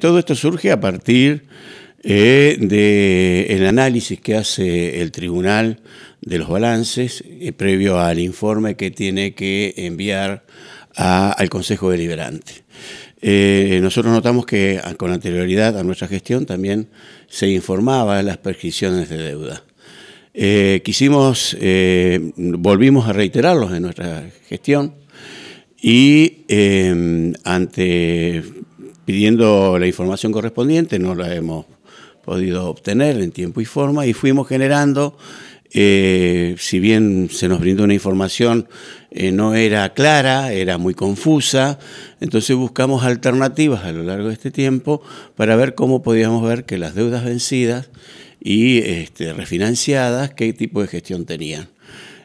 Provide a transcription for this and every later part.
Todo esto surge a partir eh, del análisis que hace el tribunal de los balances eh, previo al informe que tiene que enviar al Consejo Deliberante. Eh, nosotros notamos que ah, con anterioridad a nuestra gestión también se informaba de las prescripciones de deuda. quisimos, volvimos a reiterarlos en nuestra gestión y ante pidiendo la información correspondiente, no la hemos podido obtener en tiempo y forma y fuimos generando, eh, si bien se nos brindó una información eh, no era clara, era muy confusa, entonces buscamos alternativas a lo largo de este tiempo para ver cómo podíamos ver que las deudas vencidas y este, refinanciadas, qué tipo de gestión tenían.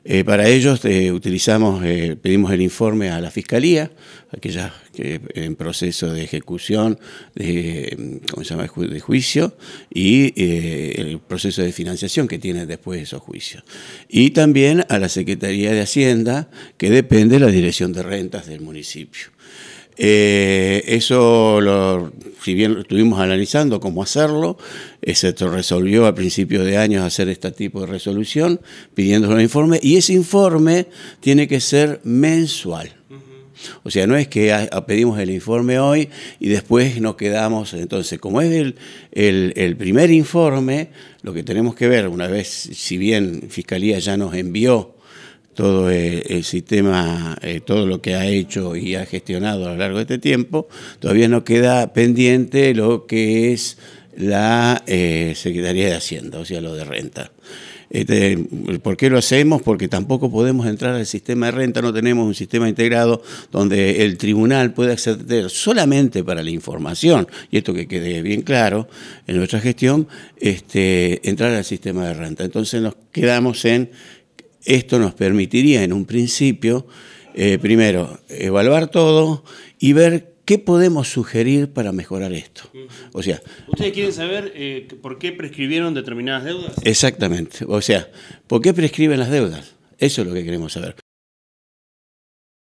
Eh, para ello utilizamos, pedimos el informe a la Fiscalía, aquellas en proceso de ejecución, de, ¿cómo se llama? de juicio, y eh, el proceso de financiación que tiene después esos juicios. Y también a la Secretaría de Hacienda, que depende de la Dirección de Rentas del municipio. Eh, eso, si bien estuvimos analizando cómo hacerlo, eh, se resolvió a principios de años hacer este tipo de resolución, pidiendo un informe, y ese informe tiene que ser mensual. O sea, no es que pedimos el informe hoy y después nos quedamos. Entonces, como es el, el primer informe, lo que tenemos que ver, una vez, si bien Fiscalía ya nos envió todo eh, el, sistema, eh, todo lo que ha hecho y ha gestionado a lo largo de este tiempo, todavía nos queda pendiente lo que es la eh, Secretaría de Hacienda, o sea, lo de renta. Este, ¿Por qué lo hacemos? Porque tampoco podemos entrar al sistema de renta, no tenemos un sistema integrado donde el tribunal pueda acceder solamente para la información, y esto que quede bien claro en nuestra gestión, este, entrar al sistema de renta. Entonces nos quedamos en, esto nos permitiría en un principio, eh, primero, evaluar todo y ver ¿Qué podemos sugerir para mejorar esto? O sea, ¿Ustedes quieren saber eh, por qué prescribieron determinadas deudas? Exactamente. O sea, ¿por qué prescriben las deudas? Eso es lo que queremos saber.